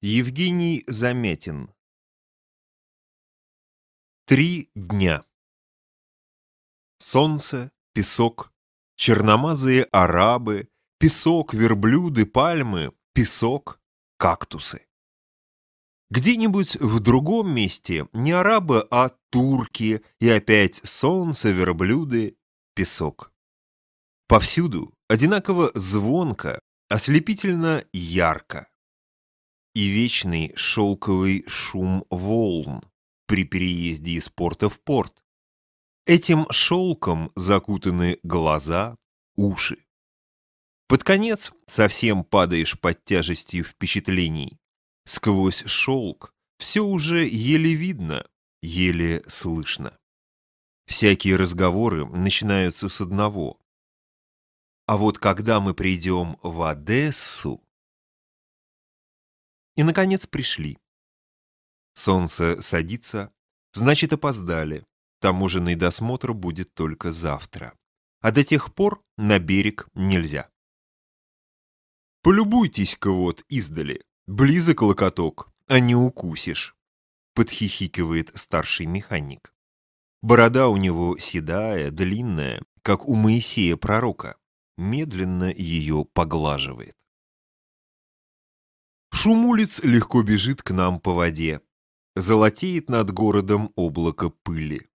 Евгений Заметин. Три дня. Солнце, песок, черномазые арабы, песок, верблюды, пальмы, песок, кактусы. Где-нибудь в другом месте не арабы, а турки, и опять солнце, верблюды, песок. Повсюду одинаково звонко, ослепительно ярко и вечный шелковый шум волн при переезде из порта в порт. Этим шелком закутаны глаза, уши. Под конец совсем падаешь под тяжестью впечатлений. Сквозь шелк все уже еле видно, еле слышно. Всякие разговоры начинаются с одного. А вот когда мы придем в Одессу... И, наконец, пришли. Солнце садится, значит, опоздали. Таможенный досмотр будет только завтра. А до тех пор на берег нельзя. Полюбуйтесь-ка вот издали. Близок локоток, а не укусишь. Подхихикивает старший механик. Борода у него седая, длинная, как у Моисея пророка. Медленно ее поглаживает. Шумулиц легко бежит к нам по воде. Золотеет над городом облако пыли.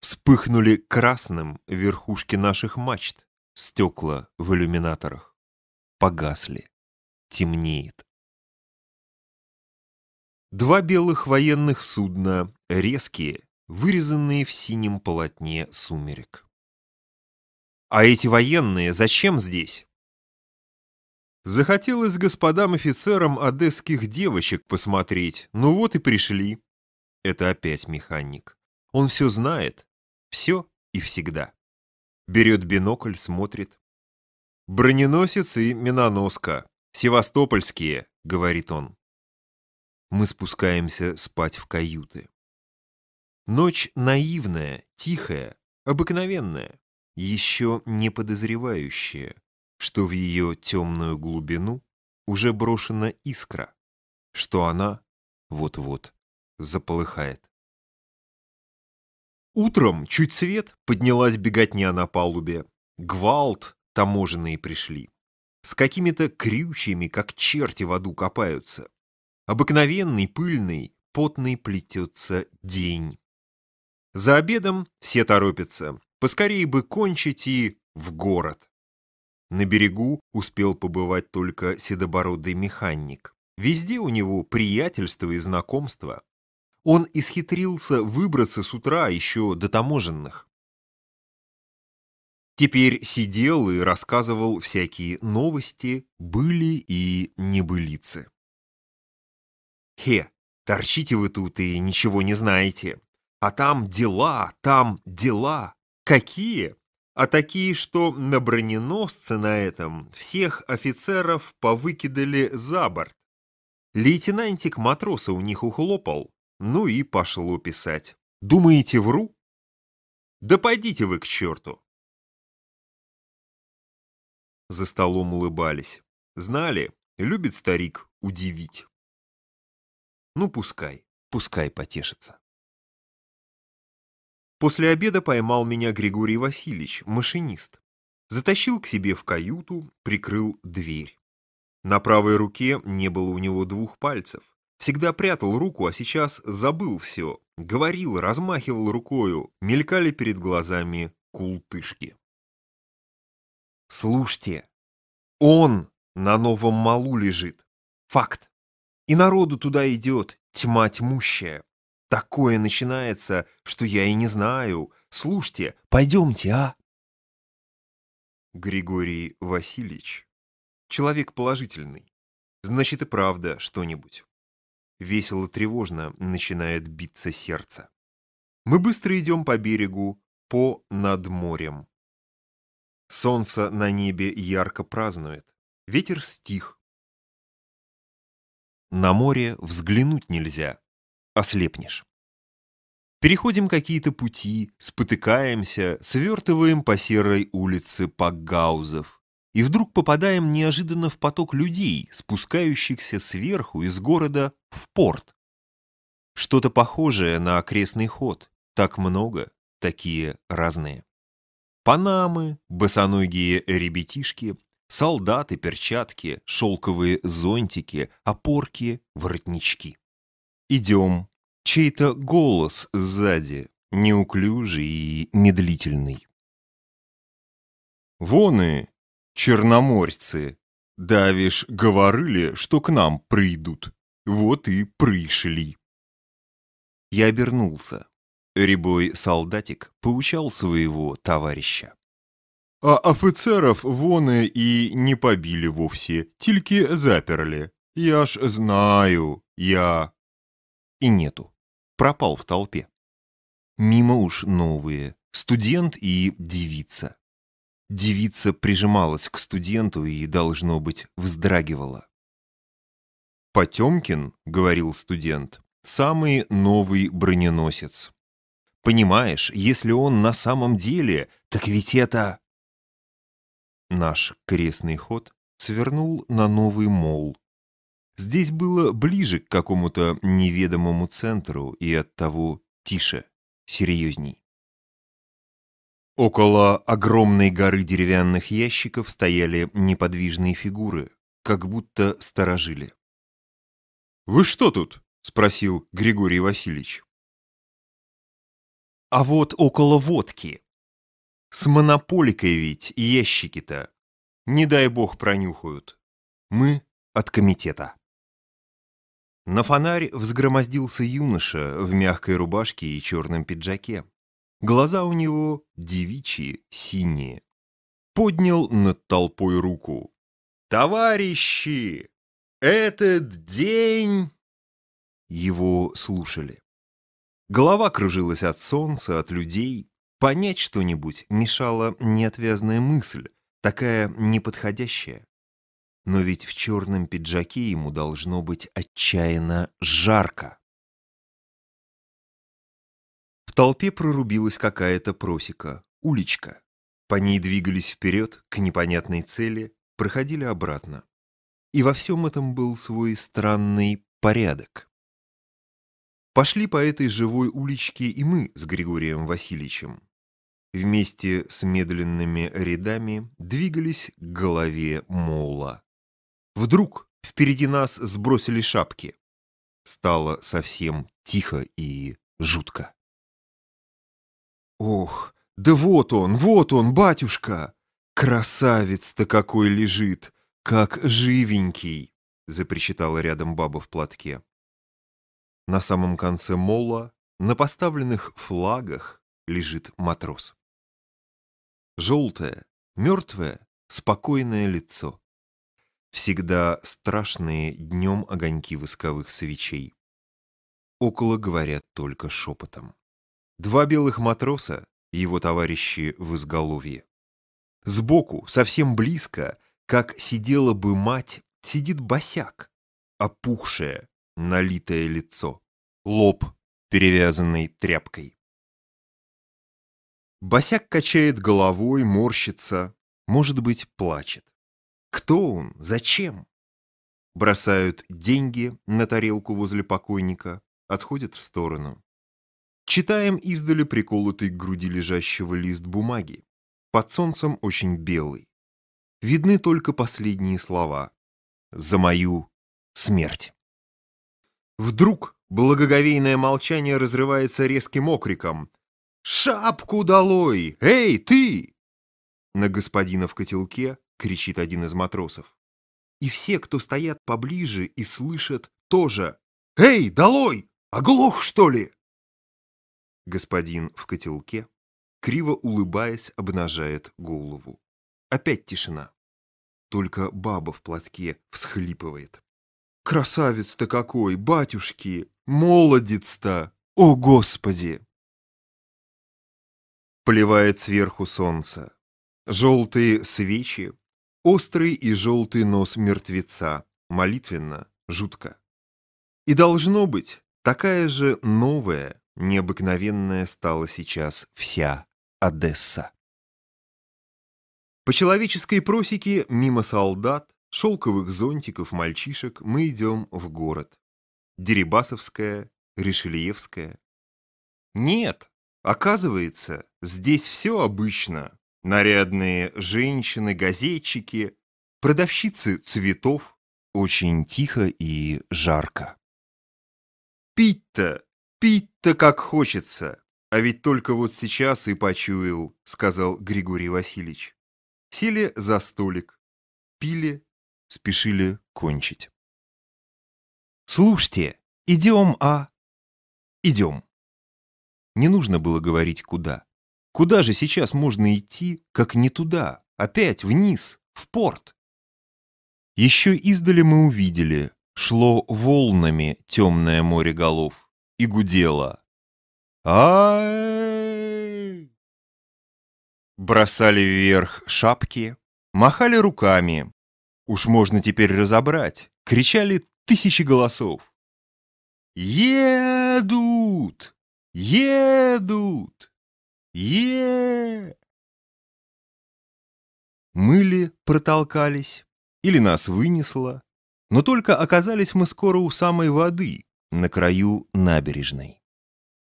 Вспыхнули красным верхушки наших мачт, стекла в иллюминаторах. Погасли. Темнеет. Два белых военных судна, резкие, вырезанные в синем полотне сумерек. «А эти военные зачем здесь?» Захотелось господам офицерам одесских девочек посмотреть. Ну вот и пришли. Это опять механик. Он все знает. Все и всегда. Берет бинокль, смотрит. Броненосец и миноноска. Севастопольские, говорит он. Мы спускаемся спать в каюты. Ночь наивная, тихая, обыкновенная, еще не подозревающая что в ее темную глубину уже брошена искра, что она вот-вот заполыхает. Утром, чуть свет, поднялась беготня на палубе. Гвалт, таможенные пришли. С какими-то крючьями, как черти в аду копаются. Обыкновенный, пыльный, потный плетется день. За обедом все торопятся. Поскорее бы кончить и в город. На берегу успел побывать только седобородый механик. Везде у него приятельство и знакомство. Он исхитрился выбраться с утра еще до таможенных. Теперь сидел и рассказывал всякие новости, были и небылицы. «Хе, торчите вы тут и ничего не знаете. А там дела, там дела. Какие? а такие, что на броненосце на этом всех офицеров повыкидали за борт. Лейтенантик матроса у них ухлопал, ну и пошло писать. Думаете, вру? Да пойдите вы к черту. За столом улыбались. Знали, любит старик удивить. Ну, пускай, пускай потешится. После обеда поймал меня Григорий Васильевич, машинист. Затащил к себе в каюту, прикрыл дверь. На правой руке не было у него двух пальцев. Всегда прятал руку, а сейчас забыл все. Говорил, размахивал рукою, мелькали перед глазами култышки. Слушайте, он на новом малу лежит. Факт. И народу туда идет, тьма тьмущая. Такое начинается, что я и не знаю. Слушайте, пойдемте, а?» Григорий Васильевич. Человек положительный. Значит и правда что-нибудь. Весело тревожно начинает биться сердце. Мы быстро идем по берегу, по над морем. Солнце на небе ярко празднует. Ветер стих. На море взглянуть нельзя, ослепнешь. Переходим какие-то пути, спотыкаемся, свертываем по серой улице Пакгаузов. И вдруг попадаем неожиданно в поток людей, спускающихся сверху из города в порт. Что-то похожее на окрестный ход. Так много, такие разные. Панамы, босоногие ребятишки, солдаты, перчатки, шелковые зонтики, опорки, воротнички. Идем. Чей-то голос сзади, неуклюжий и медлительный. Воны, и черноморцы. Давишь, говорили, что к нам придут. Вот и пришли. Я обернулся. Рябой солдатик поучал своего товарища. А офицеров воны и не побили вовсе, тільки заперли. Я ж знаю, я и нету. Пропал в толпе. Мимо уж новые. Студент и девица. Девица прижималась к студенту и, должно быть, вздрагивала. «Потемкин», — говорил студент, — «самый новый броненосец». «Понимаешь, если он на самом деле, так ведь это...» Наш крестный ход свернул на новый мол, Здесь было ближе к какому-то неведомому центру и оттого тише, серьезней. Около огромной горы деревянных ящиков стояли неподвижные фигуры, как будто сторожили. «Вы что тут?» — спросил Григорий Васильевич. «А вот около водки. С монополикой ведь ящики-то. Не дай бог пронюхают. Мы от комитета». На фонарь взгромоздился юноша в мягкой рубашке и черном пиджаке. Глаза у него девичьи, синие. Поднял над толпой руку. «Товарищи! Этот день...» Его слушали. Голова кружилась от солнца, от людей. Понять что-нибудь мешала неотвязная мысль, такая неподходящая. Но ведь в черном пиджаке ему должно быть отчаянно жарко. В толпе прорубилась какая-то просека, уличка. По ней двигались вперед, к непонятной цели, проходили обратно. И во всем этом был свой странный порядок. Пошли по этой живой уличке и мы с Григорием Васильевичем. Вместе с медленными рядами двигались к голове мола. Вдруг впереди нас сбросили шапки. Стало совсем тихо и жутко. «Ох, да вот он, вот он, батюшка! Красавец-то какой лежит! Как живенький!» — запричитала рядом баба в платке. На самом конце мола, на поставленных флагах, лежит матрос. Желтое, мертвое, спокойное лицо — всегда страшные днем огоньки восковых свечей. Около говорят только шепотом. Два белых матроса, его товарищи в изголовье. Сбоку, совсем близко, как сидела бы мать, сидит босяк, опухшее, налитое лицо, лоб, перевязанный тряпкой. Босяк качает головой, морщится, может быть, плачет. Кто он? Зачем? Бросают деньги на тарелку возле покойника, отходят в сторону. Читаем издали приколотый к груди лежащего лист бумаги. Под солнцем очень белый. Видны только последние слова. «За мою смерть». Вдруг благоговейное молчание разрывается резким окриком. «Шапку долой! Эй, ты!» На господина в котелке — кричит один из матросов. И все, кто стоят поближе и слышат, тоже «Эй, долой! Оглох, что ли?» Господин в котелке, криво улыбаясь, обнажает голову. Опять тишина. Только баба в платке всхлипывает. «Красавец-то какой, батюшки! Молодец-то! О, Господи!» Плевает сверху солнце. Желтые свечи Острый и желтый нос мертвеца, молитвенно, жутко. И должно быть, такая же новая, необыкновенная стала сейчас вся Одесса. По человеческой просеке, мимо солдат, шелковых зонтиков, мальчишек, мы идем в город. Дерибасовская, Ришельевская. Нет, оказывается, здесь все обычно, Нарядные женщины, газетчики, продавщицы цветов. Очень тихо и жарко. «Пить-то, пить-то как хочется, а ведь только вот сейчас и почуял», сказал Григорий Васильевич. Сели за столик, пили, спешили кончить. «Слушайте, идем, а...» «Идем». Не нужно было говорить, куда. Куда же сейчас можно идти, как не туда, опять вниз, в порт? Еще издали мы увидели, шло волнами темное море голов и гудело. Ай! Бросали вверх шапки, махали руками. Уж можно теперь разобрать, кричали тысячи голосов. «Едут! Едут!» е Мы протолкались, или нас вынесло, но только оказались мы скоро у самой воды, на краю набережной.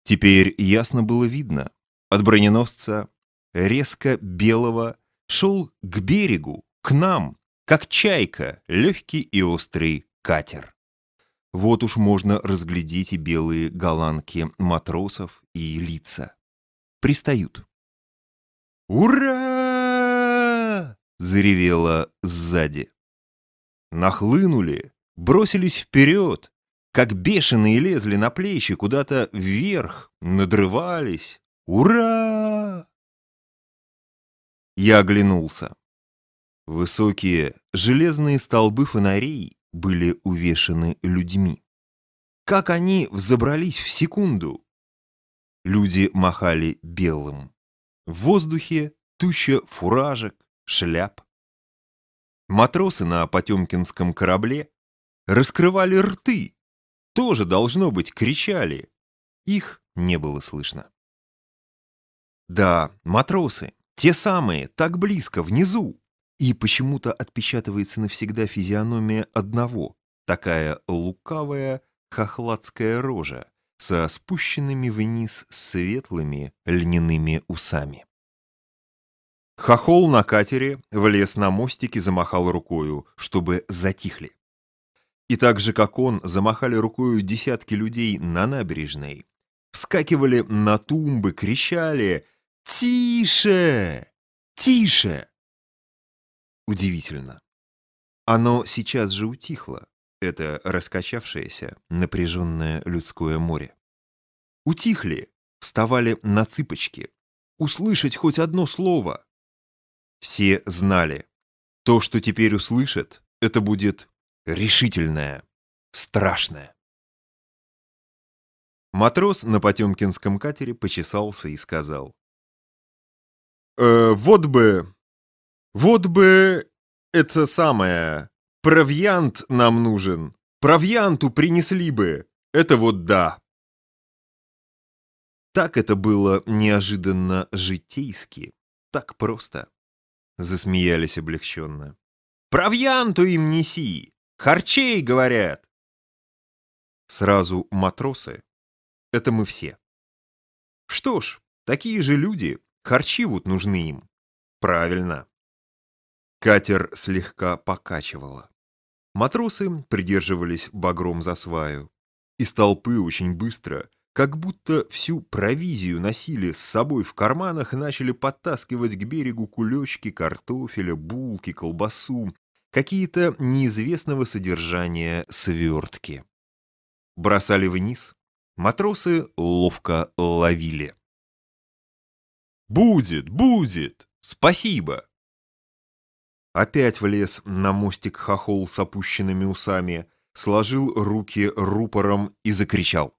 Теперь ясно было видно, от броненосца, резко белого, шел к берегу, к нам, как чайка, легкий и острый катер. Вот уж можно разглядеть и белые голландки матросов, и лица пристают. «Ура!» — заревела сзади. Нахлынули, бросились вперед, как бешеные лезли на плечи куда-то вверх, надрывались. «Ура!» Я оглянулся. Высокие железные столбы фонарей были увешаны людьми. Как они взобрались в секунду, Люди махали белым. В воздухе туча фуражек, шляп. Матросы на потемкинском корабле раскрывали рты, тоже, должно быть, кричали. Их не было слышно. Да, матросы, те самые, так близко, внизу. И почему-то отпечатывается навсегда физиономия одного, такая лукавая хохладская рожа, со спущенными вниз светлыми льняными усами. Хохол на катере влез на мостик и замахал рукою, чтобы затихли. И так же, как он, замахали рукою десятки людей на набережной. Вскакивали на тумбы, кричали «Тише! Тише!» Удивительно. Оно сейчас же утихло это раскачавшееся, напряженное людское море. Утихли, вставали на цыпочки. Услышать хоть одно слово. Все знали. То, что теперь услышат, это будет решительное, страшное. Матрос на Потемкинском катере почесался и сказал. «Э, «Вот бы... Вот бы... Это самое... Провиант нам нужен. Провианту принесли бы. Это вот да. Так это было неожиданно житейски. Так просто. Засмеялись облегченно. Провианту им неси. Харчей, говорят. Сразу матросы. Это мы все. Что ж, такие же люди. Харчи вот нужны им. Правильно. Катер слегка покачивало. Матросы придерживались багром за сваю. Из толпы очень быстро, как будто всю провизию носили с собой в карманах, начали подтаскивать к берегу кулечки картофеля, булки, колбасу, какие-то неизвестного содержания свертки. Бросали вниз. Матросы ловко ловили. «Будет, будет! Спасибо!» Опять влез на мостик хохол с опущенными усами, сложил руки рупором и закричал.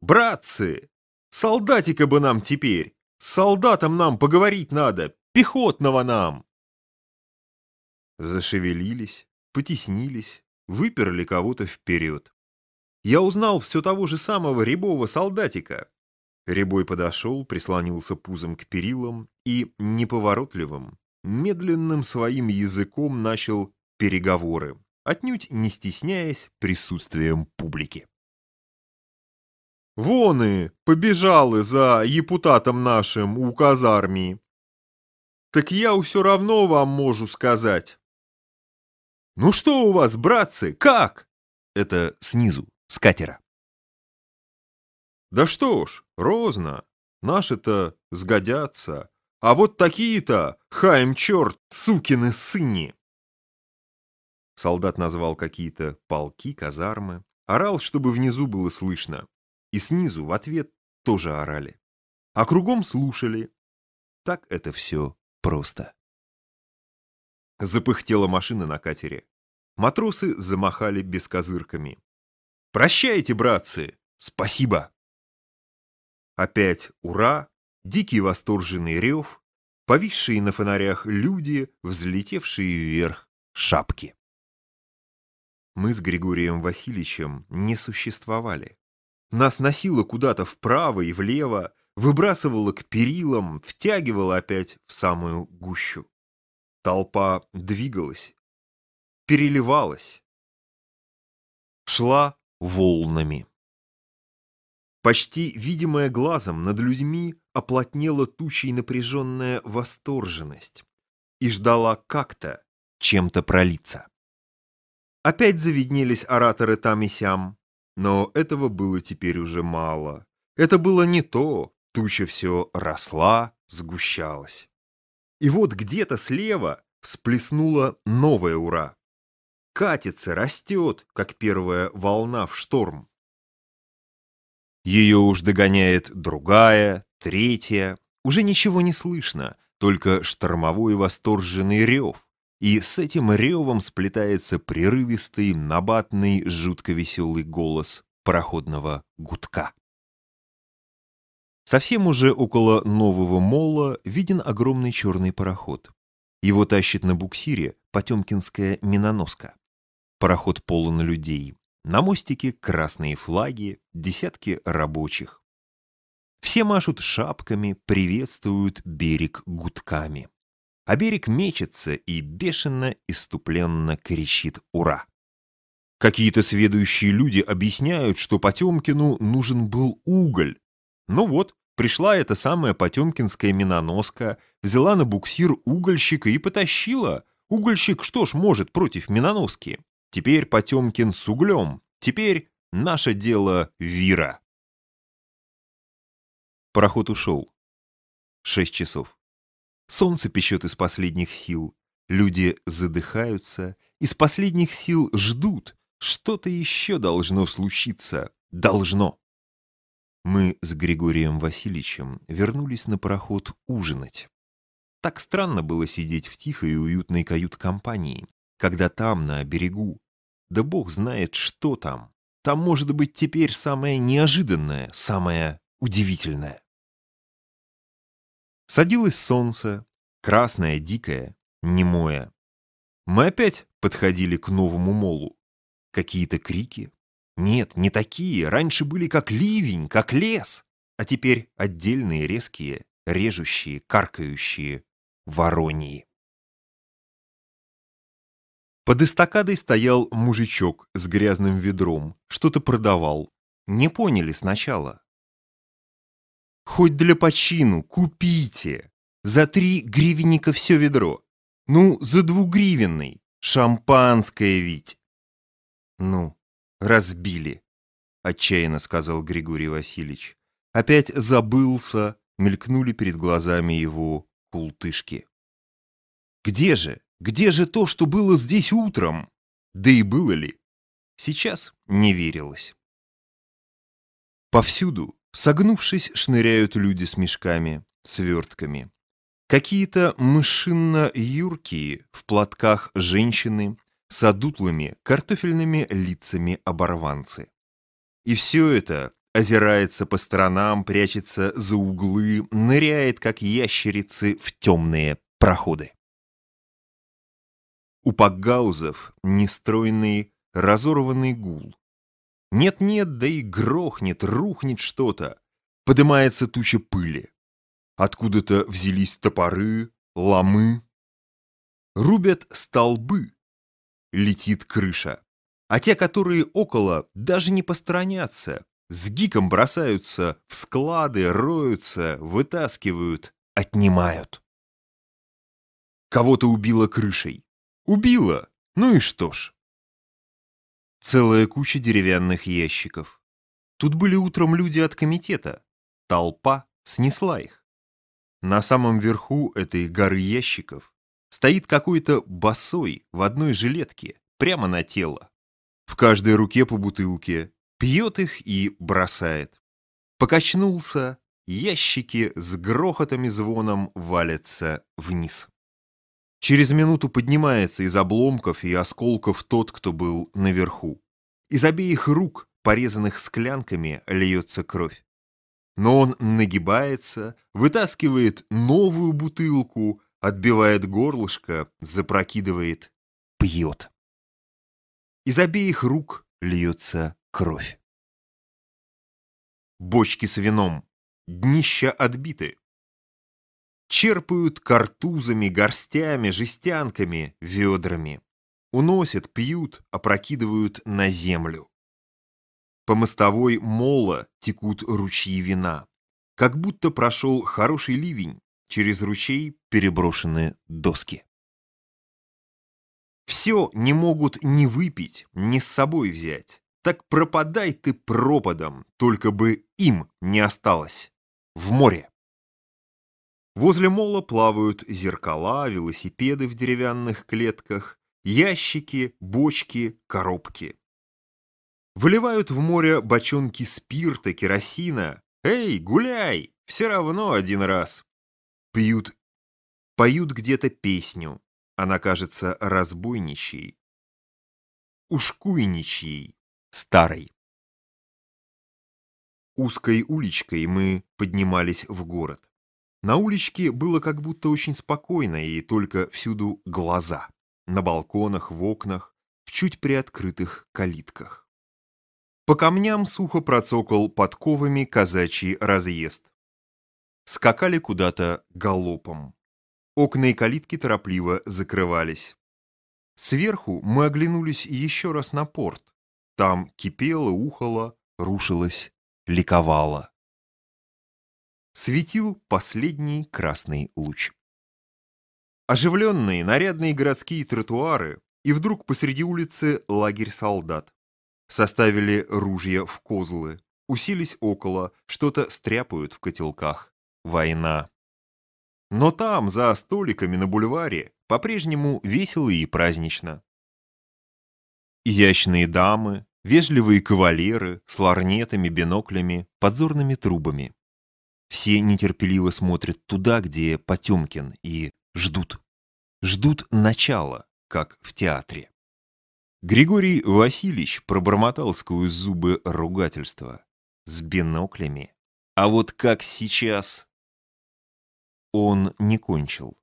«Братцы! Солдатика бы нам теперь! С солдатом нам поговорить надо! Пехотного нам!» Зашевелились, потеснились, выперли кого-то вперед. Я узнал все того же самого рябого солдатика. Рябой подошел, прислонился пузом к перилам и неповоротливым, медленным своим языком начал переговоры, отнюдь не стесняясь присутствием публики. «Вон и побежалы за епутатом нашим у казармии. Так я все равно вам могу сказать». «Ну что у вас, братцы, как?» Это снизу, с катера. «Да что ж, розно, наши-то сгодятся» а вот такие-то, хаем черт, сукины сыни!» Солдат назвал какие-то полки, казармы, орал, чтобы внизу было слышно, и снизу в ответ тоже орали, а кругом слушали. Так это все просто. Запыхтела машина на катере. Матросы замахали бескозырками. «Прощайте, братцы! Спасибо!» Опять «Ура!» дикий восторженный рев, повисшие на фонарях люди, взлетевшие вверх шапки. Мы с Григорием Васильевичем не существовали. Нас носило куда-то вправо и влево, выбрасывало к перилам, втягивало опять в самую гущу. Толпа двигалась, переливалась, шла волнами. Почти видимая глазом над людьми оплотнела тучей напряженная восторженность и ждала как-то чем-то пролиться. Опять завиднелись ораторы там и сям, но этого было теперь уже мало. Это было не то, туча все росла, сгущалась. И вот где-то слева всплеснула новая ура. Катится, растет, как первая волна в шторм. Ее уж догоняет другая, третья. Уже ничего не слышно, только штормовой восторженный рев. И с этим ревом сплетается прерывистый, набатный, жутко веселый голос пароходного гудка. Совсем уже около нового мола виден огромный черный пароход. Его тащит на буксире потемкинская миноноска. Пароход полон людей. На мостике красные флаги, десятки рабочих. Все машут шапками, приветствуют берег гудками. А берег мечется и бешено, иступленно кричит «Ура!». Какие-то сведущие люди объясняют, что Потемкину нужен был уголь. Ну вот, пришла эта самая Потёмкинская миноноска, взяла на буксир угольщика и потащила. Угольщик что ж может против миноноски? Теперь Потемкин с углем. Теперь наше дело Вира. Пароход ушел. Шесть часов. Солнце печет из последних сил. Люди задыхаются. Из последних сил ждут. Что-то еще должно случиться. Должно. Мы с Григорием Васильевичем вернулись на пароход ужинать. Так странно было сидеть в тихой и уютной кают-компании, когда там, на берегу, да бог знает, что там. Там может быть теперь самое неожиданное, самое удивительное. Садилось солнце, красное, дикое, немое. Мы опять подходили к новому молу. Какие-то крики. Нет, не такие, раньше были как ливень, как лес. А теперь отдельные резкие, режущие, каркающие воронии. Под эстакадой стоял мужичок с грязным ведром, что-то продавал. Не поняли сначала. «Хоть для почину, купите! За три гривенника все ведро! Ну, за двугривенный! Шампанское ведь!» «Ну, разбили!» — отчаянно сказал Григорий Васильевич. Опять забылся, мелькнули перед глазами его култышки. «Где же?» Где же то, что было здесь утром? Да и было ли? Сейчас не верилось. Повсюду, согнувшись, шныряют люди с мешками, свертками. Какие-то мышинно-юркие в платках женщины с одутлыми картофельными лицами оборванцы. И все это озирается по сторонам, прячется за углы, ныряет, как ящерицы, в темные проходы. У пакгаузов нестройный, разорванный гул. Нет-нет, да и грохнет, рухнет что-то. Поднимается туча пыли. Откуда-то взялись топоры, ломы. Рубят столбы. Летит крыша. А те, которые около, даже не посторонятся. С гиком бросаются в склады, роются, вытаскивают, отнимают. Кого-то убило крышей. Убила! Ну и что ж. Целая куча деревянных ящиков. Тут были утром люди от комитета. Толпа снесла их. На самом верху этой горы ящиков стоит какой-то босой в одной жилетке, прямо на тело. В каждой руке по бутылке, пьет их и бросает. Покачнулся, ящики с грохотом и звоном валятся вниз. Через минуту поднимается из обломков и осколков тот, кто был наверху. Из обеих рук, порезанных склянками, льется кровь. Но он нагибается, вытаскивает новую бутылку, отбивает горлышко, запрокидывает, пьет. Из обеих рук льется кровь. Бочки с вином. Днища отбиты черпают картузами, горстями, жестянками, ведрами. Уносят, пьют, опрокидывают на землю. По мостовой мола текут ручьи вина. Как будто прошел хороший ливень, через ручей переброшены доски. Все не могут ни выпить, ни с собой взять. Так пропадай ты пропадом, только бы им не осталось. В море. Возле мола плавают зеркала, велосипеды в деревянных клетках, ящики, бочки, коробки. Выливают в море бочонки спирта, керосина. «Эй, гуляй! Все равно один раз!» Пьют, поют где-то песню. Она кажется разбойничьей. Ушкуйничьей, старой. Узкой уличкой мы поднимались в город. На уличке было как будто очень спокойно, и только всюду глаза. На балконах, в окнах, в чуть приоткрытых калитках. По камням сухо процокал подковами казачий разъезд. Скакали куда-то галопом. Окна и калитки торопливо закрывались. Сверху мы оглянулись еще раз на порт. Там кипело, ухало, рушилось, ликовало светил последний красный луч. Оживленные, нарядные городские тротуары и вдруг посреди улицы лагерь солдат. Составили ружья в козлы, уселись около, что-то стряпают в котелках. Война. Но там, за столиками на бульваре, по-прежнему весело и празднично. Изящные дамы, вежливые кавалеры с ларнетами, биноклями, подзорными трубами. Все нетерпеливо смотрят туда, где Потемкин, и ждут. Ждут начала, как в театре. Григорий Васильевич пробормотал сквозь зубы ругательства. С биноклями. А вот как сейчас... Он не кончил.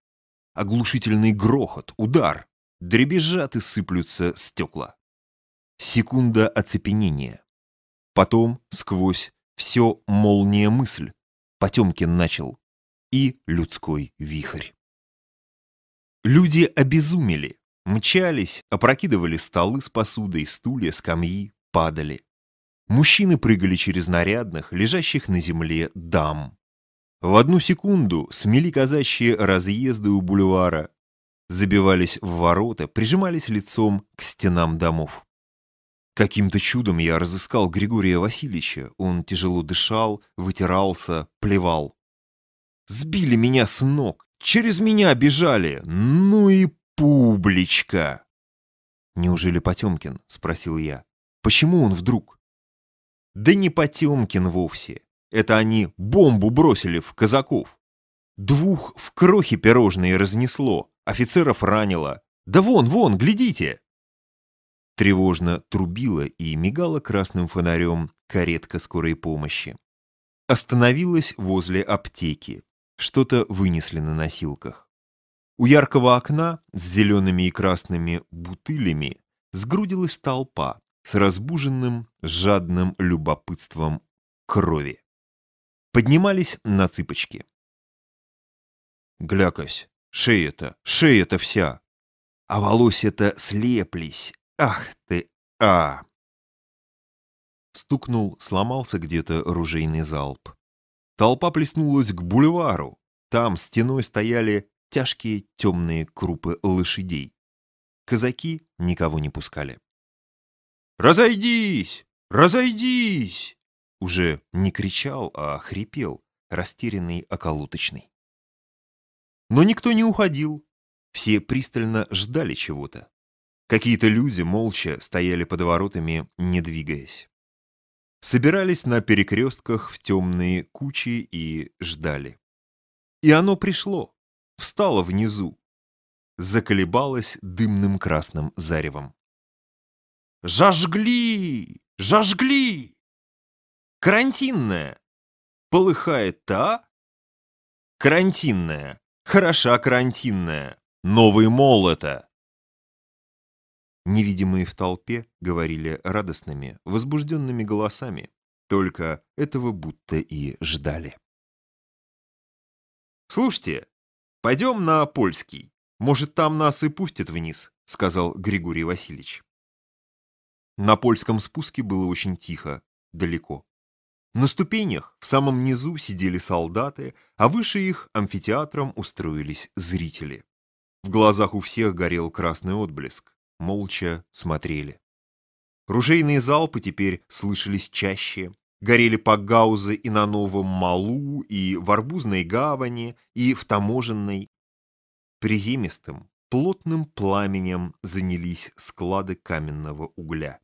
Оглушительный грохот, удар. Дребезжат и сыплются стекла. Секунда оцепенения. Потом, сквозь все молния мысль, Потемкин начал, и людской вихрь. Люди обезумели, мчались, опрокидывали столы с посудой, стулья, скамьи, падали. Мужчины прыгали через нарядных, лежащих на земле дам. В одну секунду смели казачьи разъезды у бульвара, забивались в ворота, прижимались лицом к стенам домов. Каким-то чудом я разыскал Григория Васильевича. Он тяжело дышал, вытирался, плевал. Сбили меня с ног, через меня бежали. Ну и публичка! «Неужели Потемкин?» — спросил я. «Почему он вдруг?» «Да не Потемкин вовсе. Это они бомбу бросили в казаков. Двух в крохи пирожные разнесло, офицеров ранило. Да вон, вон, глядите!» Тревожно трубила и мигала красным фонарем каретка скорой помощи. Остановилась возле аптеки. Что-то вынесли на носилках. У яркого окна с зелеными и красными бутылями сгрудилась толпа с разбуженным, жадным любопытством крови. Поднимались на цыпочки. «Глякось, шея-то, шея-то вся!» А волосы-то слеплись, Ах ты, а! Стукнул, сломался где-то ружейный залп. Толпа плеснулась к бульвару. Там стеной стояли тяжкие темные крупы лошадей. Казаки никого не пускали. «Разойдись! Разойдись!» Уже не кричал, а хрипел, растерянный околуточный. Но никто не уходил. Все пристально ждали чего-то. Какие-то люди молча стояли под воротами, не двигаясь. Собирались на перекрестках в темные кучи и ждали. И оно пришло, встало внизу, заколебалось дымным красным заревом. «Жажгли! Жажгли! Карантинная! Полыхает та? Карантинная! Хороша карантинная! Новый мол это!» Невидимые в толпе говорили радостными, возбужденными голосами, только этого будто и ждали. «Слушайте, пойдем на Польский. Может, там нас и пустят вниз», — сказал Григорий Васильевич. На польском спуске было очень тихо, далеко. На ступенях в самом низу сидели солдаты, а выше их амфитеатром устроились зрители. В глазах у всех горел красный отблеск молча смотрели. Ружейные залпы теперь слышались чаще. Горели погаузы и на Новом Малу, и в Арбузной гавани, и в Таможенной. Приземистым, плотным пламенем занялись склады каменного угля.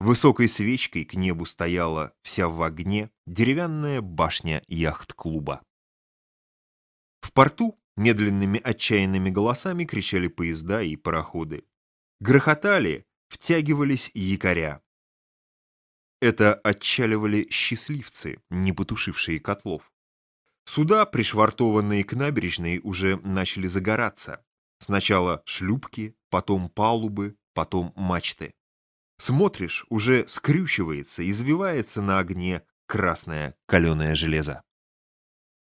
Высокой свечкой к небу стояла вся в огне деревянная башня яхт-клуба. В порту медленными отчаянными голосами кричали поезда и пароходы грохотали, втягивались якоря. Это отчаливали счастливцы, не потушившие котлов. Суда, пришвартованные к набережной, уже начали загораться. Сначала шлюпки, потом палубы, потом мачты. Смотришь, уже скрючивается, извивается на огне красное каленое железо.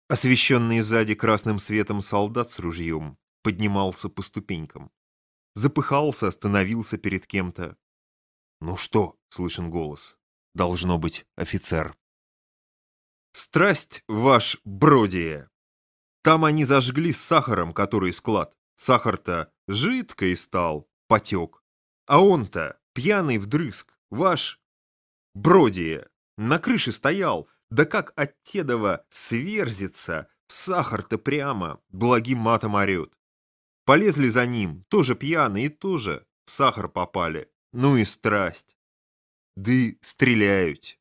Освещенный сзади красным светом солдат с ружьем поднимался по ступенькам запыхался, остановился перед кем-то. «Ну что?» — слышен голос. «Должно быть офицер». «Страсть ваш, бродие!» Там они зажгли с сахаром, который склад. Сахар-то жидкой стал, потек. А он-то, пьяный вдрызг, ваш бродие, на крыше стоял, да как от тедова сверзится, в сахар-то прямо, благим матом орет. Полезли за ним, тоже пьяные и тоже в сахар попали. Ну и страсть. Да и стреляют.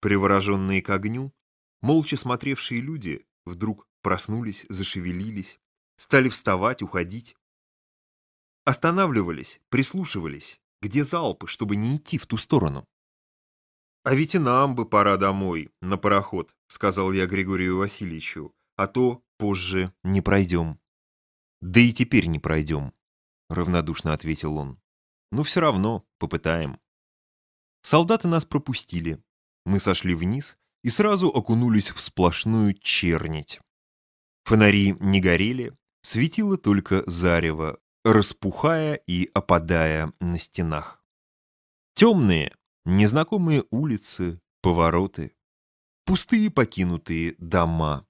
Привороженные к огню, молча смотревшие люди вдруг проснулись, зашевелились, стали вставать, уходить. Останавливались, прислушивались, где залпы, чтобы не идти в ту сторону. «А ведь и нам бы пора домой, на пароход», — сказал я Григорию Васильевичу, «а то позже не пройдем». Да и теперь не пройдем, равнодушно ответил он. Ну все равно, попытаем. Солдаты нас пропустили. Мы сошли вниз и сразу окунулись в сплошную чернить. Фонари не горели, светило только зарево, распухая и опадая на стенах. Темные, незнакомые улицы, повороты, пустые покинутые дома.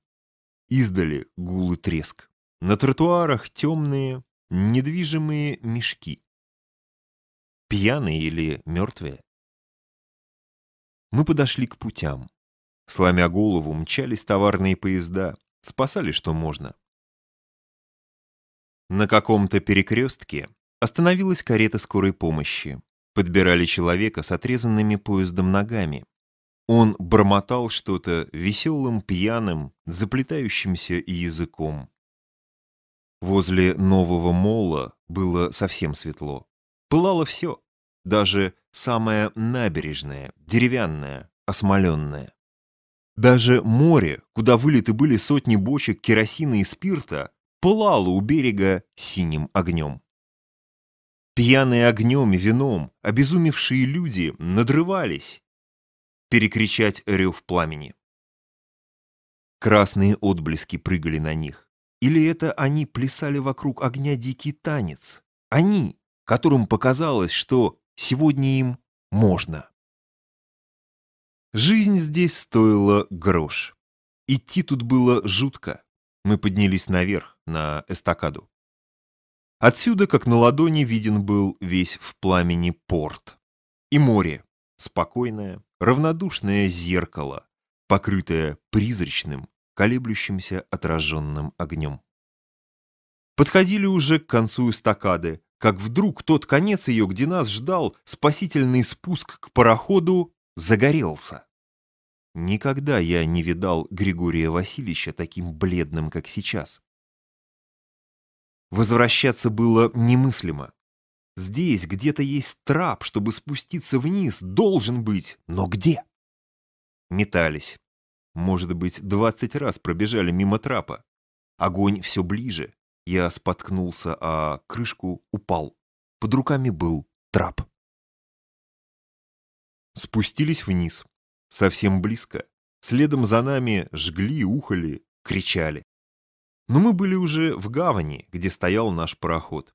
Издали гул и треск. На тротуарах темные, недвижимые мешки. Пьяные или мертвые? Мы подошли к путям. Сломя голову, мчались товарные поезда, спасали что можно. На каком-то перекрестке остановилась карета скорой помощи. Подбирали человека с отрезанными поездом ногами. Он бормотал что-то веселым, пьяным, заплетающимся языком. Возле нового мола было совсем светло. Пылало все, даже самое набережное, деревянное, осмоленное. Даже море, куда вылиты были сотни бочек керосина и спирта, пылало у берега синим огнем. Пьяные огнем и вином, обезумевшие люди надрывались перекричать рев пламени. Красные отблески прыгали на них. Или это они плясали вокруг огня дикий танец? Они, которым показалось, что сегодня им можно. Жизнь здесь стоила грош. Идти тут было жутко. Мы поднялись наверх, на эстакаду. Отсюда, как на ладони, виден был весь в пламени порт. И море, спокойное, равнодушное зеркало, покрытое призрачным, колеблющимся отраженным огнем. Подходили уже к концу эстакады, как вдруг тот конец ее, где нас ждал спасительный спуск к пароходу, загорелся. Никогда я не видал Григория Васильевича таким бледным, как сейчас. Возвращаться было немыслимо. Здесь где-то есть трап, чтобы спуститься вниз, должен быть, но где? Метались, может быть, двадцать раз пробежали мимо трапа. Огонь все ближе. Я споткнулся, а крышку упал. Под руками был трап. Спустились вниз. Совсем близко. Следом за нами жгли, ухали, кричали. Но мы были уже в гавани, где стоял наш пароход.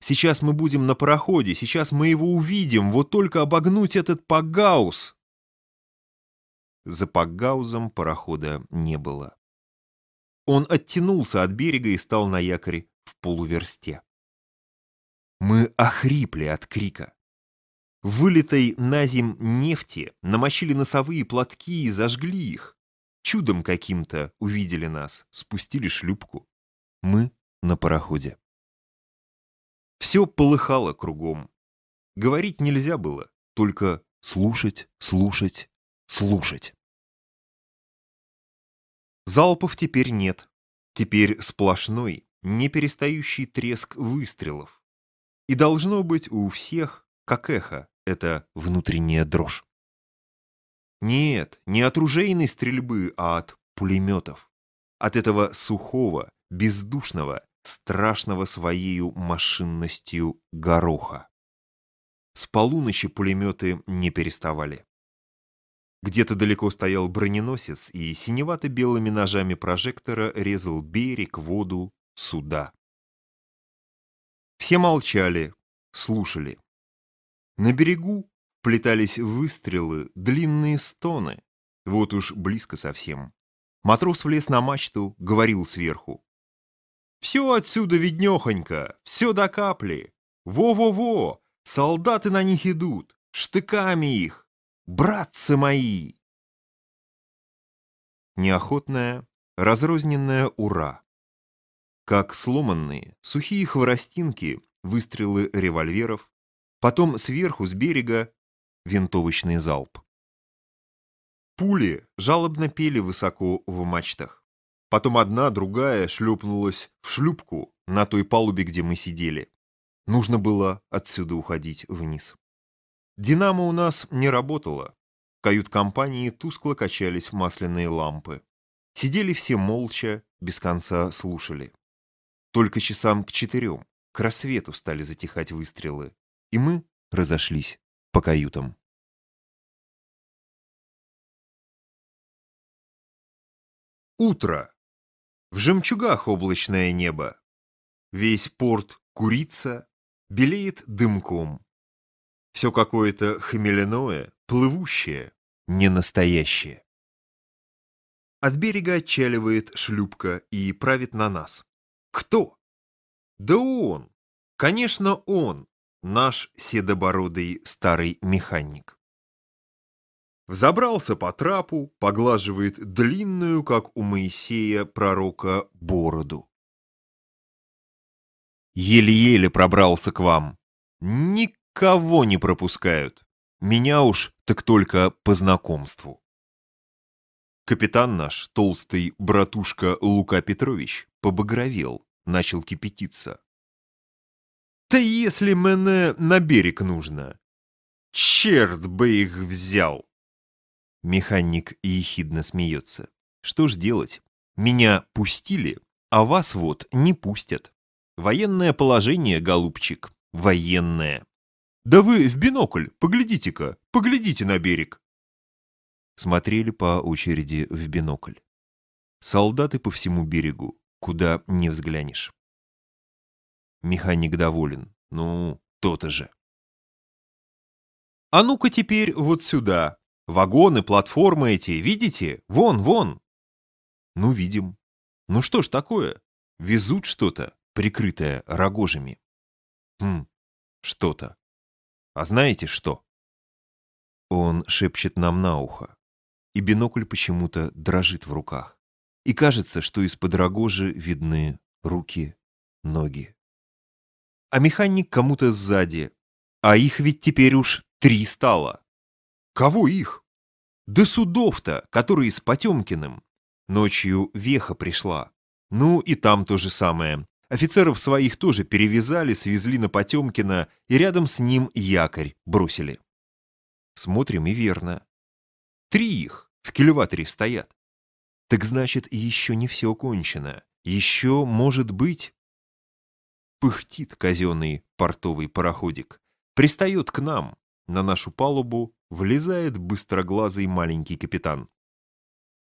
Сейчас мы будем на пароходе, сейчас мы его увидим, вот только обогнуть этот пагаус, за Пакгаузом парохода не было. Он оттянулся от берега и стал на якоре в полуверсте. Мы охрипли от крика. Вылитой на зим нефти намочили носовые платки и зажгли их. Чудом каким-то увидели нас, спустили шлюпку. Мы на пароходе. Все полыхало кругом. Говорить нельзя было, только слушать, слушать, слушать. Залпов теперь нет. Теперь сплошной, неперестающий треск выстрелов. И должно быть у всех, как эхо, это внутренняя дрожь. Нет, не от ружейной стрельбы, а от пулеметов. От этого сухого, бездушного, страшного своей машинностью гороха. С полуночи пулеметы не переставали. Где-то далеко стоял броненосец, и синевато-белыми ножами прожектора резал берег, воду, суда. Все молчали, слушали. На берегу плетались выстрелы, длинные стоны. Вот уж близко совсем. Матрос влез на мачту, говорил сверху. «Все отсюда виднехонько, все до капли. Во-во-во, солдаты на них идут, штыками их братцы мои!» Неохотное, разрозненное «Ура!» Как сломанные, сухие хворостинки, выстрелы револьверов, потом сверху, с берега, винтовочный залп. Пули жалобно пели высоко в мачтах. Потом одна, другая шлепнулась в шлюпку на той палубе, где мы сидели. Нужно было отсюда уходить вниз. Динамо у нас не работало. В кают-компании тускло качались масляные лампы. Сидели все молча, без конца слушали. Только часам к четырем, к рассвету стали затихать выстрелы, и мы разошлись по каютам. Утро. В жемчугах облачное небо. Весь порт курица, белеет дымком все какое-то хамеленое, плывущее, ненастоящее. От берега отчаливает шлюпка и правит на нас. Кто? Да он! Конечно, он, наш седобородый старый механик. Взобрался по трапу, поглаживает длинную, как у Моисея, пророка, бороду. Еле-еле пробрался к вам. Ни кого не пропускают. Меня уж так только по знакомству. Капитан наш, толстый братушка Лука Петрович, побагровел, начал кипятиться. Да если мне на берег нужно! Черт бы их взял!» Механик ехидно смеется. «Что ж делать? Меня пустили, а вас вот не пустят. Военное положение, голубчик, военное. Да вы в бинокль, поглядите-ка, поглядите на берег. Смотрели по очереди в бинокль. Солдаты по всему берегу, куда не взглянешь. Механик доволен. Ну, то-то же. А ну-ка теперь вот сюда. Вагоны, платформы эти, видите? Вон, вон. Ну, видим. Ну что ж такое? Везут что-то, прикрытое рогожами. Хм, что-то. А знаете что?» Он шепчет нам на ухо, и бинокль почему-то дрожит в руках, и кажется, что из-под рогожи видны руки, ноги. А механик кому-то сзади, а их ведь теперь уж три стало. Кого их? Да судов-то, которые с Потемкиным. Ночью веха пришла. Ну и там то же самое. Офицеров своих тоже перевязали, свезли на Потемкина и рядом с ним якорь бросили. Смотрим и верно. Три их в килеваторе стоят. Так значит, еще не все кончено. Еще, может быть... Пыхтит казенный портовый пароходик. Пристает к нам. На нашу палубу влезает быстроглазый маленький капитан.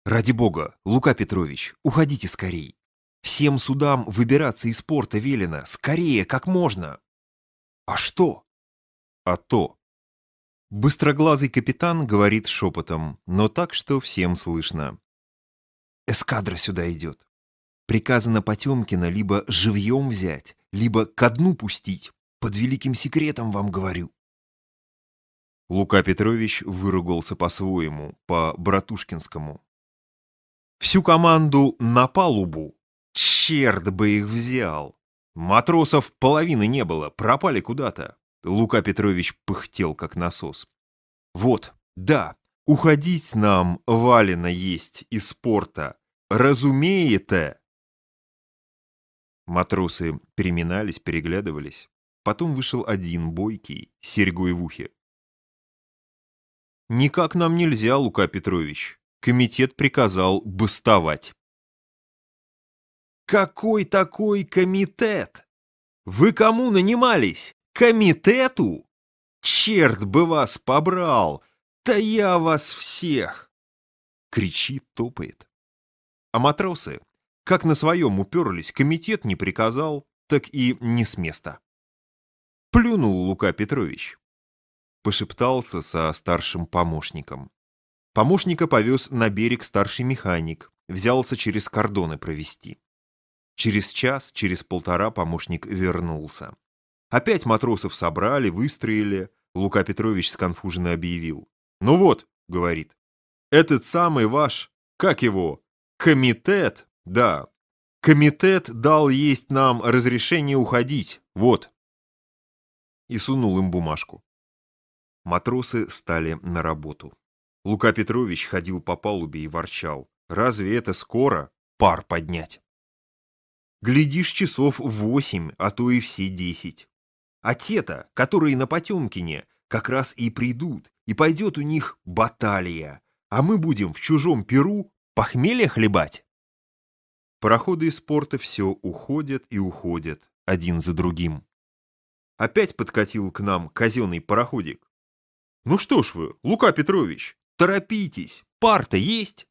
«Ради бога, Лука Петрович, уходите скорей. Всем судам выбираться из порта велено, скорее, как можно. А что? А то. Быстроглазый капитан говорит шепотом, но так, что всем слышно. Эскадра сюда идет. Приказано Потемкина либо живьем взять, либо ко дну пустить. Под великим секретом вам говорю. Лука Петрович выругался по-своему, по-братушкинскому. Всю команду на палубу Черт бы их взял! Матросов половины не было, пропали куда-то. Лука Петрович пыхтел, как насос. Вот, да, уходить нам валено есть из порта. Разумеете? Матросы переминались, переглядывались. Потом вышел один, бойкий, серьгой в ухе. «Никак нам нельзя, Лука Петрович. Комитет приказал бастовать». Какой такой комитет? Вы кому нанимались? Комитету? Черт бы вас побрал! Да я вас всех! Кричит, топает. А матросы, как на своем уперлись, комитет не приказал, так и не с места. Плюнул Лука Петрович. Пошептался со старшим помощником. Помощника повез на берег старший механик, взялся через кордоны провести. Через час, через полтора помощник вернулся. Опять матросов собрали, выстроили. Лука Петрович сконфуженно объявил. «Ну вот», — говорит, — «этот самый ваш, как его, комитет, да, комитет дал есть нам разрешение уходить, вот». И сунул им бумажку. Матросы стали на работу. Лука Петрович ходил по палубе и ворчал. «Разве это скоро пар поднять?» Глядишь часов восемь, а то и все десять. А те-то, которые на Потемкине, как раз и придут, и пойдет у них баталия, а мы будем в чужом Перу похмелье хлебать. Пароходы из порта все уходят и уходят, один за другим. Опять подкатил к нам казенный пароходик. «Ну что ж вы, Лука Петрович, торопитесь, пар-то есть?»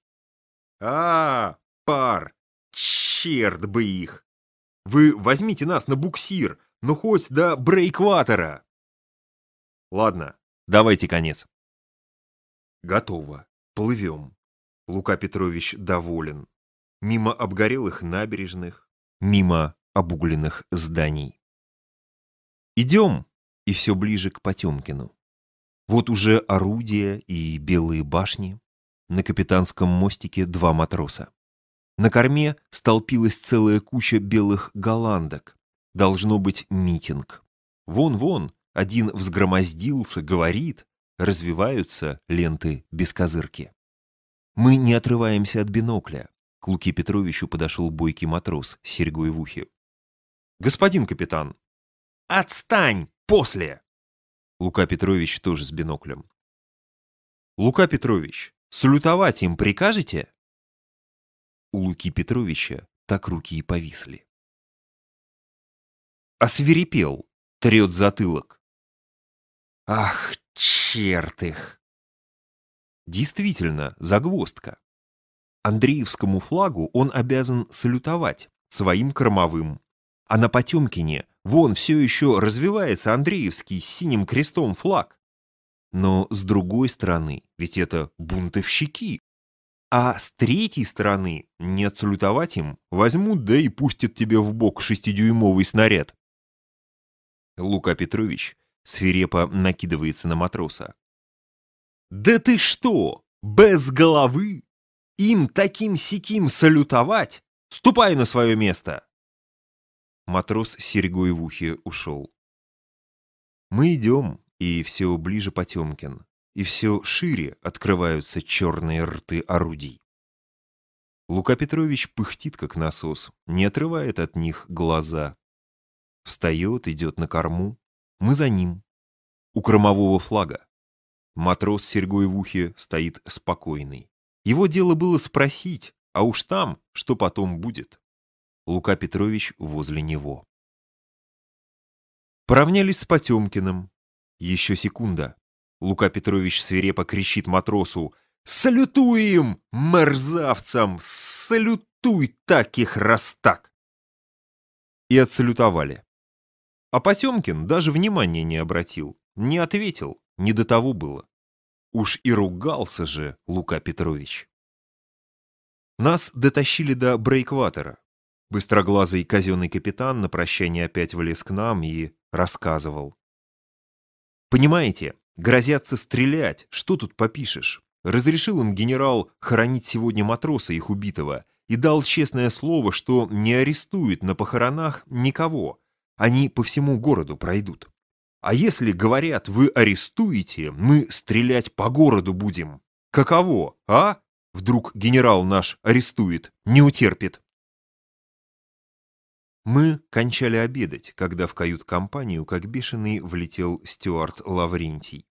«А, пар, Черт бы их! Вы возьмите нас на буксир, ну хоть до Брейкватера! Ладно, давайте конец. Готово. Плывем. Лука Петрович доволен. Мимо обгорелых набережных, мимо обугленных зданий. Идем, и все ближе к Потемкину. Вот уже орудия и белые башни. На капитанском мостике два матроса. На корме столпилась целая куча белых голландок. Должно быть митинг. Вон-вон, один взгромоздился, говорит, развиваются ленты без козырки. Мы не отрываемся от бинокля. К Луке Петровичу подошел бойкий матрос с серьгой в ухе. «Господин капитан!» «Отстань! После!» Лука Петрович тоже с биноклем. «Лука Петрович, салютовать им прикажете?» У Луки Петровича так руки и повисли. Осверепел, трет затылок. Ах, черт их! Действительно, загвоздка. Андреевскому флагу он обязан салютовать своим кормовым. А на Потемкине вон все еще развивается Андреевский с синим крестом флаг. Но с другой стороны, ведь это бунтовщики, а с третьей стороны, не отсалютовать им, возьмут да и пустят тебе в бок шестидюймовый снаряд. Лука Петрович свирепо накидывается на матроса. «Да ты что, без головы? Им таким-сяким салютовать? Ступай на свое место!» Матрос с серьгой в ухе ушел. Мы идем, и все ближе Потемкин и все шире открываются черные рты орудий. Лука Петрович пыхтит, как насос, не отрывает от них глаза. Встает, идет на корму. Мы за ним. У кормового флага. Матрос Сергой серьгой в ухе стоит спокойный. Его дело было спросить, а уж там, что потом будет. Лука Петрович возле него. Поравнялись с Потемкиным. Еще секунда. Лука Петрович свирепо кричит матросу. «Салютуем, мерзавцам! Салютуй таких, раз так!» И отсалютовали. А Потемкин даже внимания не обратил, не ответил, не до того было. Уж и ругался же Лука Петрович. Нас дотащили до Брейкватера. Быстроглазый казенный капитан на прощание опять влез к нам и рассказывал. «Понимаете, Грозятся стрелять, что тут попишешь? Разрешил им генерал хоронить сегодня матроса их убитого и дал честное слово, что не арестует на похоронах никого. Они по всему городу пройдут. А если, говорят, вы арестуете, мы стрелять по городу будем. Каково, а? Вдруг генерал наш арестует, не утерпит. Мы кончали обедать, когда в кают-компанию, как бешеный, влетел Стюарт Лаврентий.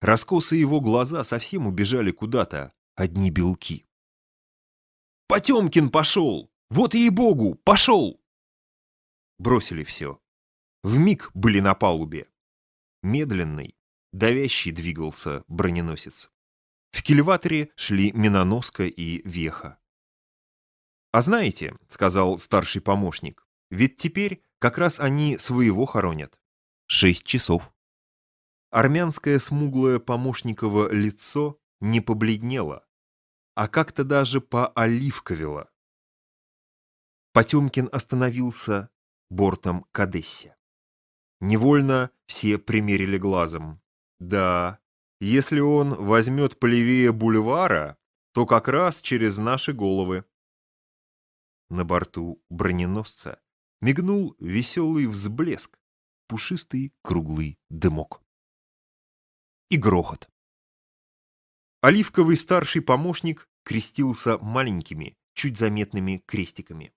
Раскосы его глаза совсем убежали куда-то, одни белки. «Потемкин пошел! Вот ей богу пошел!» Бросили все. В миг были на палубе. Медленный, давящий двигался броненосец. В кильваторе шли миноноска и веха. «А знаете», — сказал старший помощник, ведь теперь как раз они своего хоронят. Шесть часов. Армянское смуглое помощниково лицо не побледнело, а как-то даже пооливковело. Потемкин остановился бортом к Одессе. Невольно все примерили глазом. Да, если он возьмет полевее бульвара, то как раз через наши головы. На борту броненосца мигнул веселый взблеск, пушистый круглый дымок. И грохот. Оливковый старший помощник крестился маленькими, чуть заметными крестиками.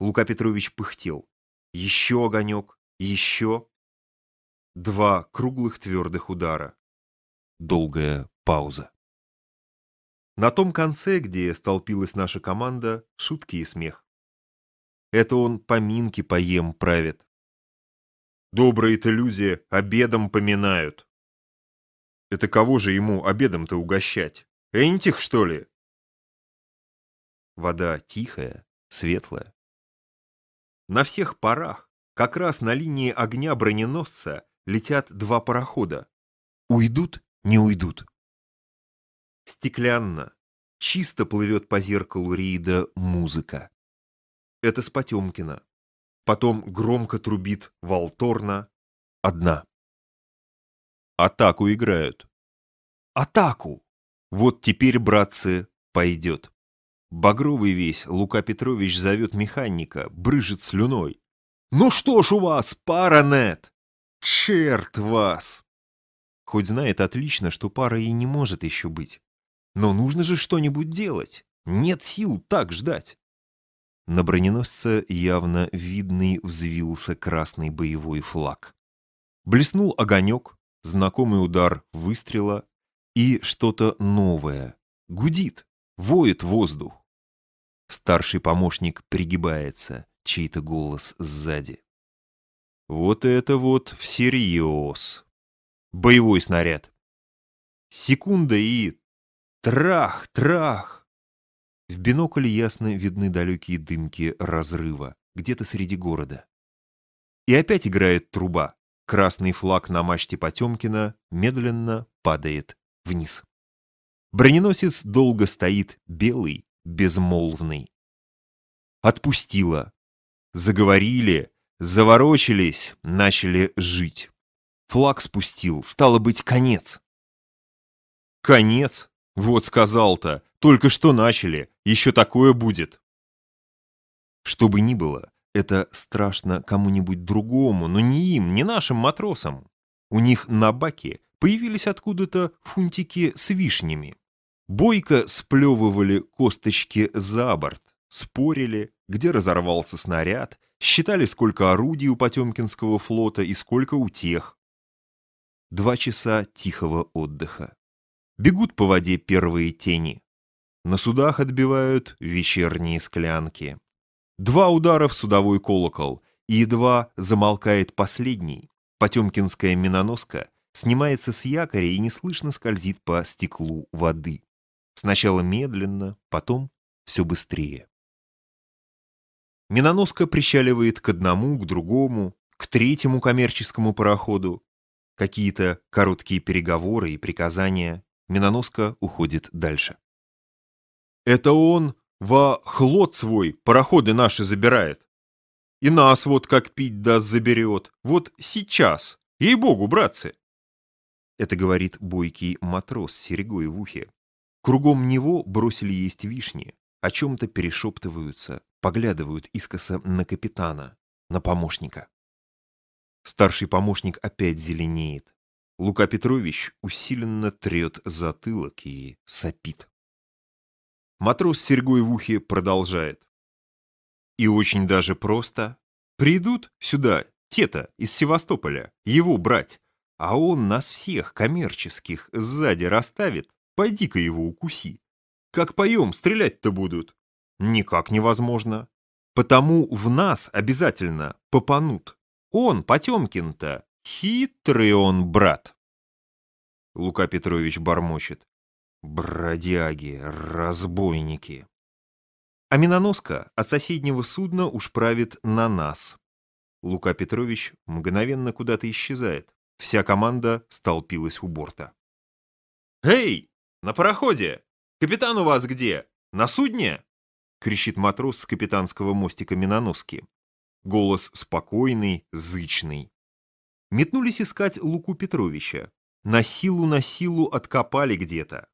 Лука Петрович пыхтел. Еще огонек, еще. Два круглых твердых удара. Долгая пауза. На том конце, где столпилась наша команда, шутки и смех. Это он поминки поем правит. Добрые-то люди обедом поминают. Это кого же ему обедом-то угощать? Энтих, что ли? Вода тихая, светлая. На всех парах, как раз на линии огня броненосца, летят два парохода. Уйдут, не уйдут. Стеклянно, чисто плывет по зеркалу Рида музыка. Это с Потемкина. Потом громко трубит Волторна. Одна. Атаку играют. Атаку! Вот теперь, братцы, пойдет. Багровый весь Лука Петрович зовет механика, брыжет слюной. «Ну что ж у вас, пара нет? Черт вас!» Хоть знает отлично, что пара и не может еще быть. Но нужно же что-нибудь делать. Нет сил так ждать. На броненосце явно видный взвился красный боевой флаг. Блеснул огонек, знакомый удар выстрела и что-то новое. Гудит, воет воздух. Старший помощник пригибается, чей-то голос сзади. Вот это вот всерьез. Боевой снаряд. Секунда и... Трах, трах. В бинокль ясно видны далекие дымки разрыва, где-то среди города. И опять играет труба. Красный флаг на мачте Потемкина медленно падает вниз. Броненосец долго стоит, белый, безмолвный. Отпустила. Заговорили, заворочились, начали жить. Флаг спустил, стало быть, конец. Конец? Вот сказал-то, только что начали, еще такое будет. Что бы ни было, это страшно кому-нибудь другому, но не им, не нашим матросам. У них на баке появились откуда-то фунтики с вишнями. Бойко сплевывали косточки за борт, спорили, где разорвался снаряд, считали, сколько орудий у Потемкинского флота и сколько у тех. Два часа тихого отдыха. Бегут по воде первые тени. На судах отбивают вечерние склянки. Два удара в судовой колокол, и едва замолкает последний. Потемкинская миноноска снимается с якоря и неслышно скользит по стеклу воды. Сначала медленно, потом все быстрее. Миноноска причаливает к одному, к другому, к третьему коммерческому пароходу. Какие-то короткие переговоры и приказания. Миноноска уходит дальше. Это он во хлот свой пароходы наши забирает. И нас вот как пить даст заберет. Вот сейчас. Ей-богу, братцы!» Это говорит бойкий матрос с серегой в ухе. Кругом него бросили есть вишни, о чем-то перешептываются, поглядывают искоса на капитана, на помощника. Старший помощник опять зеленеет. Лука Петрович усиленно трет затылок и сопит. Матрос с серьгой в ухе продолжает. И очень даже просто. Придут сюда те-то из Севастополя, его брать, а он нас всех, коммерческих, сзади расставит, пойди-ка его укуси. Как поем, стрелять-то будут. Никак невозможно. Потому в нас обязательно попанут. Он, Потемкин-то, хитрый он, брат. Лука Петрович бормочет. Бродяги, разбойники. А миноноска от соседнего судна уж правит на нас. Лука Петрович мгновенно куда-то исчезает. Вся команда столпилась у борта. «Эй, на пароходе! Капитан у вас где? На судне?» — кричит матрос с капитанского мостика миноноски. Голос спокойный, зычный. Метнулись искать Луку Петровича. На силу на силу откопали где-то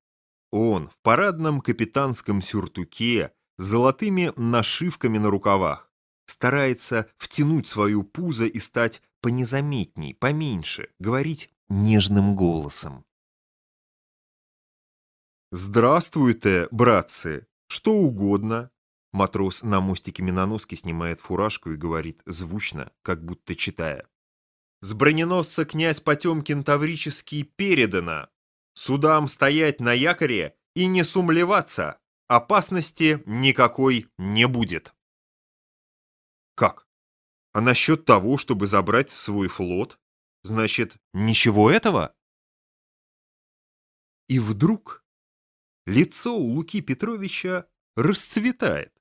он в парадном капитанском сюртуке с золотыми нашивками на рукавах старается втянуть свою пузо и стать понезаметней, поменьше, говорить нежным голосом. «Здравствуйте, братцы! Что угодно!» Матрос на мостике миноноски снимает фуражку и говорит звучно, как будто читая. «С броненосца князь Потемкин Таврический передано! Судам стоять на якоре и не сумлеваться, опасности никакой не будет. Как? А насчет того, чтобы забрать свой флот, значит, ничего этого? И вдруг лицо у Луки Петровича расцветает.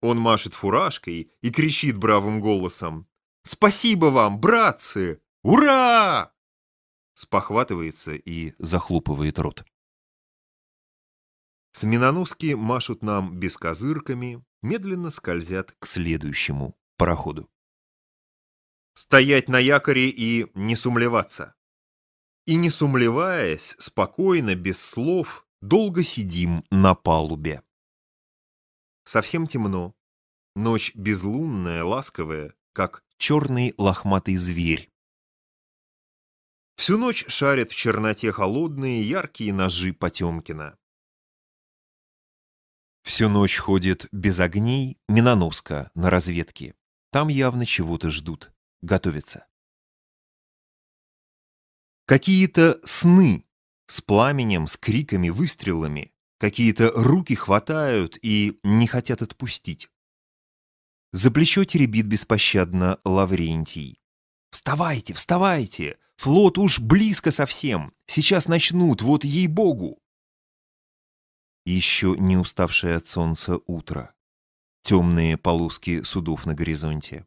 Он машет фуражкой и кричит бравым голосом. «Спасибо вам, братцы! Ура!» спохватывается и захлупывает рот. Сминоноски машут нам бескозырками, медленно скользят к следующему пароходу. Стоять на якоре и не сумлеваться. И не сумлеваясь, спокойно, без слов, долго сидим на палубе. Совсем темно. Ночь безлунная, ласковая, как черный лохматый зверь Всю ночь шарят в черноте холодные яркие ножи Потемкина. Всю ночь ходит без огней Миноноска на разведке. Там явно чего-то ждут, готовятся. Какие-то сны с пламенем, с криками, выстрелами. Какие-то руки хватают и не хотят отпустить. За плечо теребит беспощадно Лаврентий. «Вставайте, вставайте! Флот уж близко совсем. Сейчас начнут, вот ей-богу. Еще не уставшее от солнца утро. Темные полоски судов на горизонте.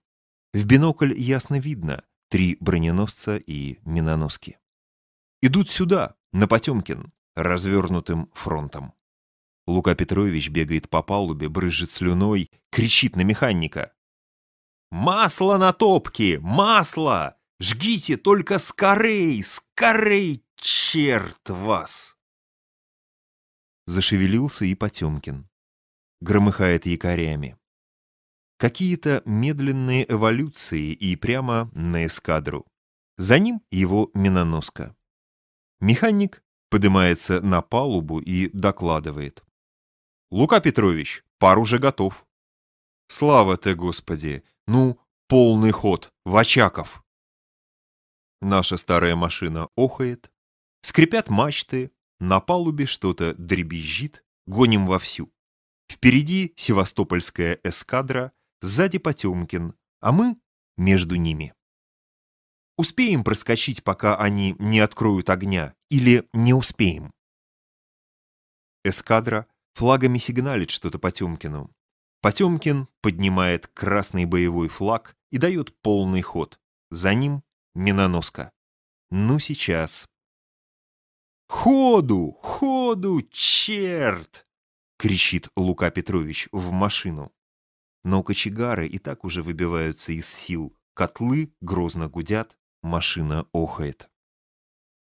В бинокль ясно видно три броненосца и миноноски. Идут сюда, на Потемкин, развернутым фронтом. Лука Петрович бегает по палубе, брызжет слюной, кричит на механика. «Масло на топке! Масло! Жгите только скорей, скорей, черт вас!» Зашевелился и Потемкин. Громыхает якорями. Какие-то медленные эволюции и прямо на эскадру. За ним его миноноска. Механик поднимается на палубу и докладывает. «Лука Петрович, пар уже готов». «Слава ты, Господи! Ну, полный ход! Вачаков!» Наша старая машина охает, скрипят мачты, на палубе что-то дребезжит, гоним вовсю. Впереди севастопольская эскадра, сзади Потемкин, а мы между ними. Успеем проскочить, пока они не откроют огня, или не успеем? Эскадра флагами сигналит что-то Потемкину. Потемкин поднимает красный боевой флаг и дает полный ход. За ним Миноноска. «Ну, сейчас». «Ходу! Ходу, черт!» — кричит Лука Петрович в машину. Но кочегары и так уже выбиваются из сил. Котлы грозно гудят, машина охает.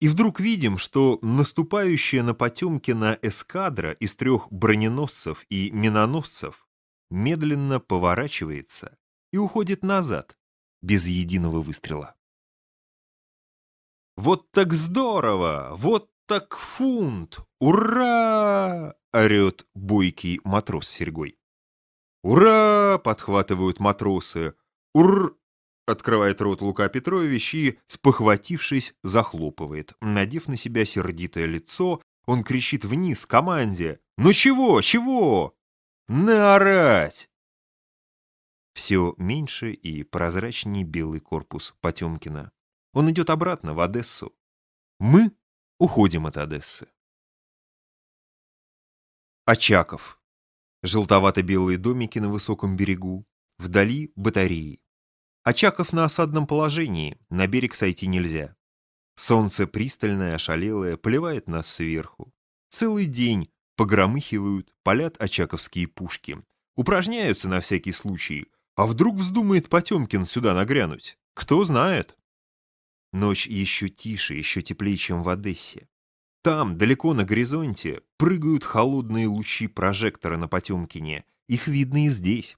И вдруг видим, что наступающая на Потемкина эскадра из трех броненосцев и миноносцев медленно поворачивается и уходит назад без единого выстрела. Вот так здорово! Вот так фунт! Ура!» — орет буйкий матрос с серьгой. «Ура!» — подхватывают матросы. «Ур!» — открывает рот Лука Петрович и, спохватившись, захлопывает. Надев на себя сердитое лицо, он кричит вниз команде. «Ну чего? Чего? Наорать!» Все меньше и прозрачнее белый корпус Потемкина. Он идет обратно, в Одессу. Мы уходим от Одессы. Очаков. Желтовато-белые домики на высоком берегу. Вдали батареи. Очаков на осадном положении, на берег сойти нельзя. Солнце пристальное, ошалелое, плевает нас сверху. Целый день погромыхивают, палят очаковские пушки. Упражняются на всякий случай. А вдруг вздумает Потемкин сюда нагрянуть? Кто знает? Ночь еще тише, еще теплее, чем в Одессе. Там, далеко на горизонте, прыгают холодные лучи прожектора на Потемкине. Их видно и здесь.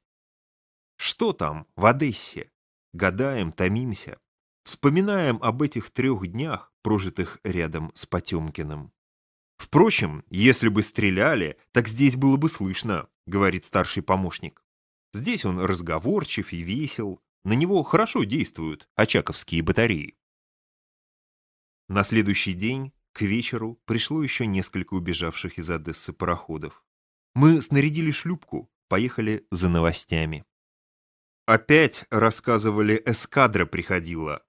Что там, в Одессе? Гадаем, томимся. Вспоминаем об этих трех днях, прожитых рядом с Потемкиным. «Впрочем, если бы стреляли, так здесь было бы слышно», — говорит старший помощник. Здесь он разговорчив и весел, на него хорошо действуют очаковские батареи. На следующий день, к вечеру, пришло еще несколько убежавших из Одессы пароходов. Мы снарядили шлюпку, поехали за новостями. Опять, рассказывали, эскадра приходила.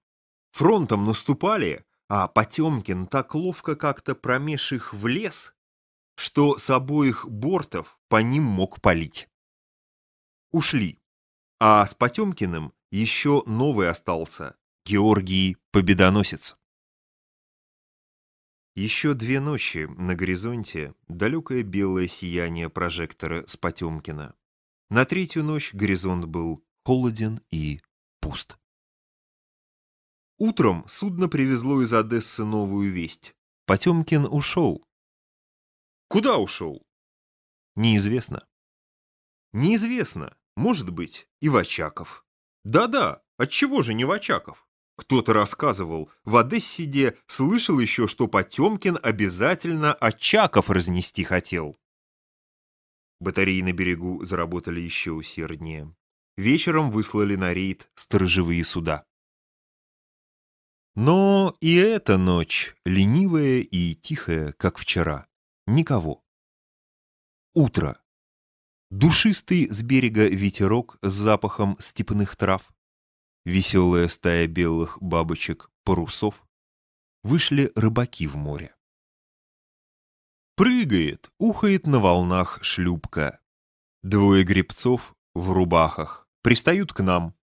Фронтом наступали, а Потемкин так ловко как-то промеж их в лес, что с обоих бортов по ним мог палить. Ушли. А с Потемкиным еще новый остался, Георгий Победоносец. Еще две ночи на горизонте далекое белое сияние прожектора с Потемкина. На третью ночь горизонт был холоден и пуст. Утром судно привезло из Одессы новую весть. Потемкин ушел. Куда ушел? Неизвестно. Неизвестно. Может быть, и в Очаков. Да-да, отчего же не в Очаков? Кто-то рассказывал, в Одессе слышал еще, что Потемкин обязательно очаков разнести хотел. Батареи на берегу заработали еще усерднее. Вечером выслали на рейд сторожевые суда. Но и эта ночь, ленивая и тихая, как вчера. Никого. Утро. Душистый с берега ветерок с запахом степных трав веселая стая белых бабочек, парусов, вышли рыбаки в море. Прыгает, ухает на волнах шлюпка. Двое гребцов в рубахах пристают к нам.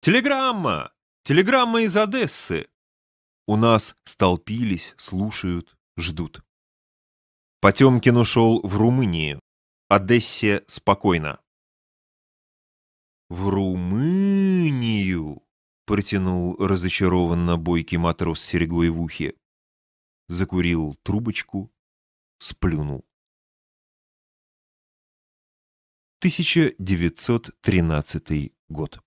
«Телеграмма! Телеграмма из Одессы!» У нас столпились, слушают, ждут. Потемкин ушел в Румынию. Одессе спокойно. «В Румынию!» протянул разочарованно бойкий матрос с серьгой в ухе. Закурил трубочку, сплюнул. 1913 год.